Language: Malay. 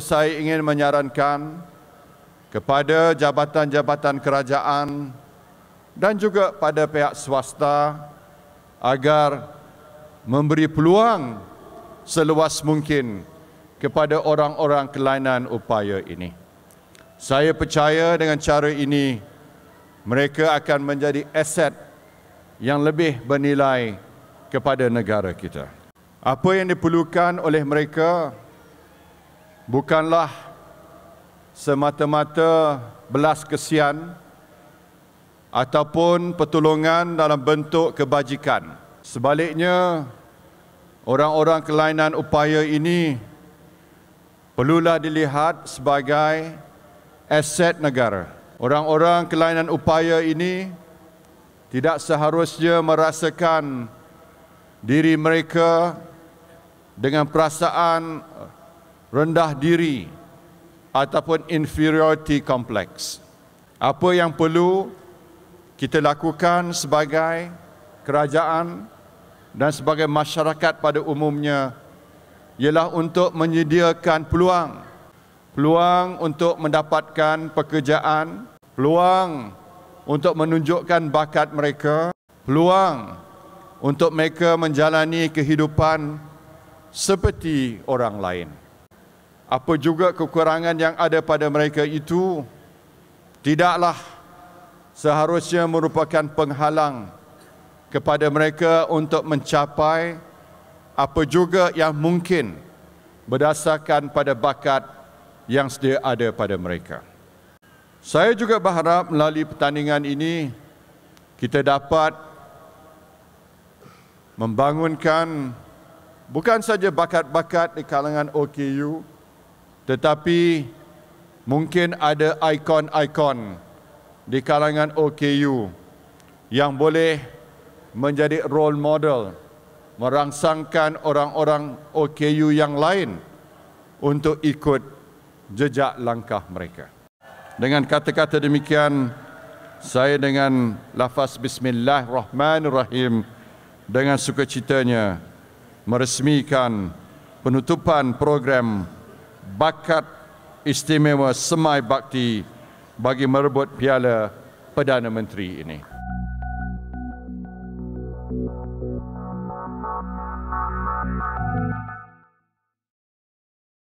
saya ingin menyarankan kepada jabatan-jabatan kerajaan dan juga pada pihak swasta agar memberi peluang seluas mungkin kepada orang-orang kelainan upaya ini. Saya percaya dengan cara ini mereka akan menjadi aset yang lebih bernilai kepada negara kita. Apa yang diperlukan oleh mereka adalah bukanlah semata-mata belas kesian ataupun pertolongan dalam bentuk kebajikan. Sebaliknya, orang-orang kelainan upaya ini perlulah dilihat sebagai aset negara. Orang-orang kelainan upaya ini tidak seharusnya merasakan diri mereka dengan perasaan rendah diri ataupun inferiority complex. Apa yang perlu kita lakukan sebagai kerajaan dan sebagai masyarakat pada umumnya ialah untuk menyediakan peluang peluang untuk mendapatkan pekerjaan, peluang untuk menunjukkan bakat mereka, peluang untuk mereka menjalani kehidupan seperti orang lain apa juga kekurangan yang ada pada mereka itu tidaklah seharusnya merupakan penghalang kepada mereka untuk mencapai apa juga yang mungkin berdasarkan pada bakat yang sedia ada pada mereka. Saya juga berharap melalui pertandingan ini kita dapat membangunkan bukan saja bakat-bakat di kalangan OKU tetapi mungkin ada ikon-ikon di kalangan OKU yang boleh menjadi role model merangsangkan orang-orang OKU yang lain untuk ikut jejak langkah mereka. Dengan kata-kata demikian, saya dengan lafaz bismillahirrahmanirrahim dengan sukacitanya meresmikan penutupan program bakat istimewa semai bakti bagi merebut piala Perdana Menteri ini.